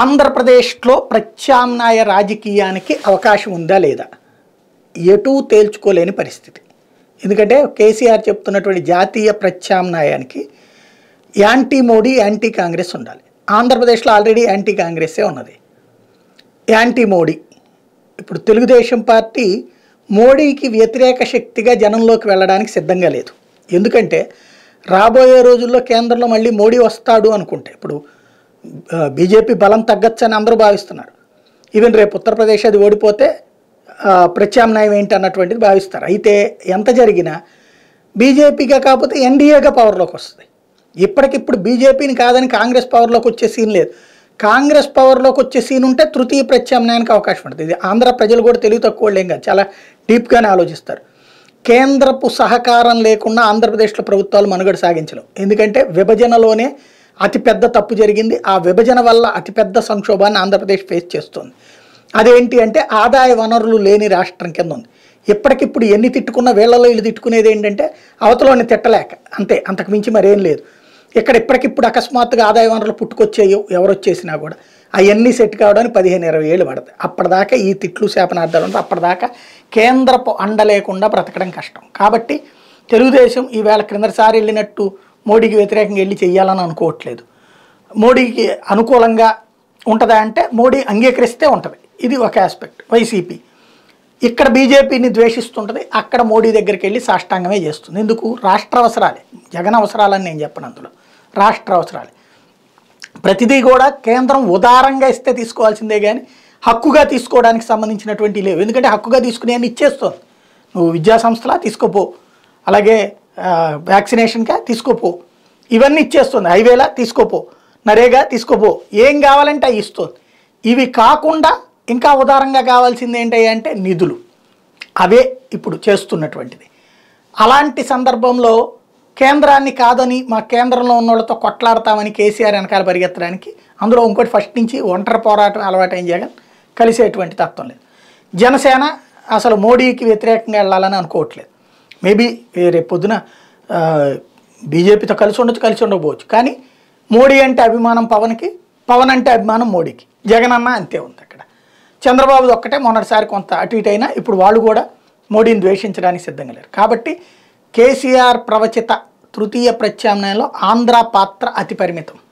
ఆంధ్రప్రదేశ్లో ప్రత్యామ్నాయ రాజకీయానికి అవకాశం ఉందా లేదా ఎటూ తేల్చుకోలేని పరిస్థితి ఎందుకంటే కేసీఆర్ చెప్తున్నటువంటి జాతీయ ప్రత్యామ్నాయానికి యాంటీ మోడీ యాంటీ కాంగ్రెస్ ఉండాలి ఆంధ్రప్రదేశ్లో ఆల్రెడీ యాంటీ కాంగ్రెస్సే ఉన్నది యాంటీ మోడీ ఇప్పుడు తెలుగుదేశం పార్టీ మోడీకి వ్యతిరేక శక్తిగా జనంలోకి వెళ్ళడానికి సిద్ధంగా లేదు ఎందుకంటే రాబోయే రోజుల్లో కేంద్రంలో మళ్ళీ మోడీ వస్తాడు అనుకుంటే ఇప్పుడు బీజేపీ బలం అని అందరూ భావిస్తున్నారు ఈవెన్ రేపు ఉత్తరప్రదేశ్ అది ఓడిపోతే ప్రత్యామ్నాయం ఏంటి అన్నటువంటిది భావిస్తారు అయితే ఎంత జరిగినా బీజేపీగా కాకపోతే ఎన్డీఏగా పవర్లోకి వస్తుంది ఇప్పటికిప్పుడు బీజేపీని కాదని కాంగ్రెస్ పవర్లోకి వచ్చే సీన్ లేదు కాంగ్రెస్ పవర్లోకి వచ్చే సీన్ ఉంటే తృతీయ ప్రత్యామ్నాయానికి అవకాశం ఉంటుంది ఇది ఆంధ్ర ప్రజలు కూడా తెలివి తక్కువ లేం కాదు చాలా డీప్గానే ఆలోచిస్తారు కేంద్రపు సహకారం లేకుండా ఆంధ్రప్రదేశ్లో ప్రభుత్వాలు మనుగడ సాగించలేవు ఎందుకంటే విభజనలోనే అతిపెద్ద తప్పు జరిగింది ఆ విభజన వల్ల అతిపెద్ద సంక్షోభాన్ని ఆంధ్రప్రదేశ్ ఫేస్ చేస్తుంది అదేంటి అంటే ఆదాయ వనరులు లేని రాష్ట్రం కింద ఉంది ఇప్పటికిప్పుడు ఎన్ని తిట్టుకున్న వేళ్లలో వీళ్ళు తిట్టుకునేది ఏంటంటే అవతలోని తిట్టలేక అంతే అంతకు మించి మరేం లేదు ఇక్కడ ఇప్పటికిప్పుడు అకస్మాత్తుగా ఆదాయ వనరులు పుట్టుకొచ్చేయో ఎవరు వచ్చేసినా కూడా అవన్నీ సెట్ కావడానికి పదిహేను ఇరవై ఏళ్ళు పడతాయి అప్పటిదాకా ఈ తిట్లు శాపనార్థాలు ఉంటాయి అప్పటిదాకా కేంద్రపు అండ లేకుండా బ్రతకడం కష్టం కాబట్టి తెలుగుదేశం ఈవేళ క్రిందసారి వెళ్ళినట్టు మోడీకి వ్యతిరేకంగా వెళ్ళి చేయాలని అనుకోవట్లేదు మోడీకి అనుకూలంగా ఉంటుందా అంటే మోడీ అంగీకరిస్తే ఉంటుంది ఇది ఒక ఆస్పెక్ట్ వైసీపీ ఇక్కడ బీజేపీని ద్వేషిస్తుంటుంది అక్కడ మోడీ దగ్గరికి వెళ్ళి సాష్టాంగమే చేస్తుంది ఎందుకు రాష్ట్ర అవసరాలే జగన్ అవసరాలని నేను చెప్పను అందులో రాష్ట్ర అవసరాలే ప్రతిదీ కూడా కేంద్రం ఉదారంగా ఇస్తే తీసుకోవాల్సిందే కానీ హక్కుగా తీసుకోవడానికి సంబంధించినటువంటి లేవు ఎందుకంటే హక్కుగా తీసుకునే అని ఇచ్చేస్తుంది నువ్వు విద్యా సంస్థలా తీసుకోపో అలాగే వ్యాక్సినేషన్గా తీసుకోపో ఇవన్నీ ఇచ్చేస్తుంది హైవేలా తీసుకోపో నరేగా తీసుకోపో ఏం కావాలంటే అవి ఇస్తుంది ఇవి కాకుండా ఇంకా ఉదారంగా కావాల్సింది ఏంటి అంటే నిధులు అవే ఇప్పుడు చేస్తున్నటువంటిది అలాంటి సందర్భంలో కేంద్రాన్ని కాదని మా కేంద్రంలో ఉన్న వాళ్ళతో కొట్లాడతామని కేసీఆర్ వెనకాల పరిగెత్తడానికి అందులో ఇంకోటి ఫస్ట్ నుంచి ఒంటరి పోరాటం అలవాటు ఏం జగన్ కలిసేటువంటి తత్వం లేదు జనసేన అసలు మోడీకి వ్యతిరేకంగా వెళ్ళాలని అనుకోవట్లేదు మేబీ రేపు పొద్దున బీజేపీతో కలిసి ఉండొచ్చు కలిసి ఉండకపోవచ్చు కానీ మోడీ అంటే అభిమానం పవన్కి పవన్ అంటే అభిమానం మోడీకి జగన్ అన్న అంతే ఉంది అక్కడ చంద్రబాబు ఒక్కటే మొన్నటిసారి కొంత అటు ఇటు అయినా ఇప్పుడు వాళ్ళు కూడా మోడీని ద్వేషించడానికి సిద్ధంగా లేరు కాబట్టి కేసీఆర్ ప్రవచిత తృతీయ ప్రత్యామ్నాయంలో ఆంధ్ర పాత్ర అతి పరిమితం